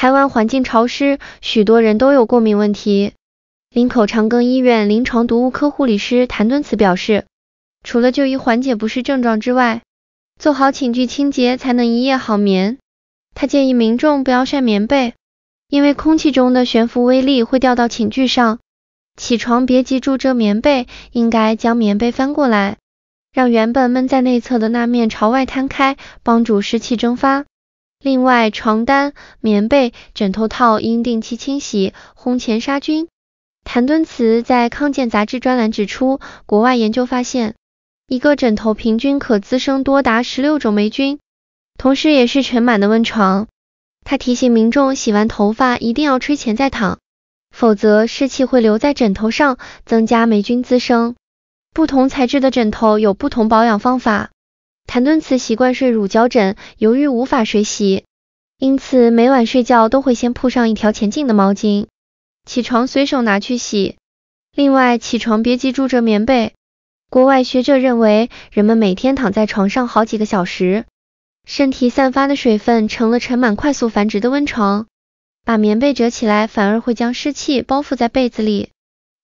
台湾环境潮湿，许多人都有过敏问题。林口长庚医院临床毒物科护理师谭敦慈表示，除了就医缓解不适症状之外，做好寝具清洁才能一夜好眠。他建议民众不要晒棉被，因为空气中的悬浮微粒会掉到寝具上。起床别急着遮棉被，应该将棉被翻过来，让原本闷在内侧的那面朝外摊开，帮助湿气蒸发。另外，床单、棉被、枕头套应定期清洗、烘前杀菌。谭敦慈在《康健》杂志专栏指出，国外研究发现，一个枕头平均可滋生多达十六种霉菌，同时也是尘螨的温床。他提醒民众，洗完头发一定要吹前再躺，否则湿气会留在枕头上，增加霉菌滋生。不同材质的枕头有不同保养方法。谭敦慈习惯睡乳胶枕，由于无法水洗，因此每晚睡觉都会先铺上一条前进的毛巾，起床随手拿去洗。另外，起床别急着折棉被。国外学者认为，人们每天躺在床上好几个小时，身体散发的水分成了盛满快速繁殖的温床。把棉被折起来，反而会将湿气包覆在被子里。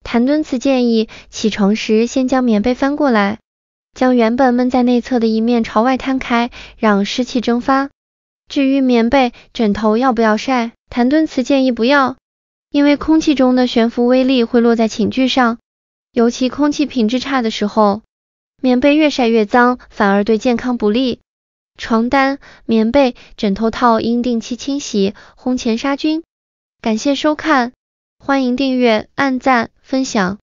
谭敦慈建议，起床时先将棉被翻过来。将原本闷在内侧的一面朝外摊开，让湿气蒸发。至于棉被、枕头要不要晒，谭敦慈建议不要，因为空气中的悬浮微粒会落在寝具上，尤其空气品质差的时候，棉被越晒越脏，反而对健康不利。床单、棉被、枕头套应定期清洗、烘前杀菌。感谢收看，欢迎订阅、按赞、分享。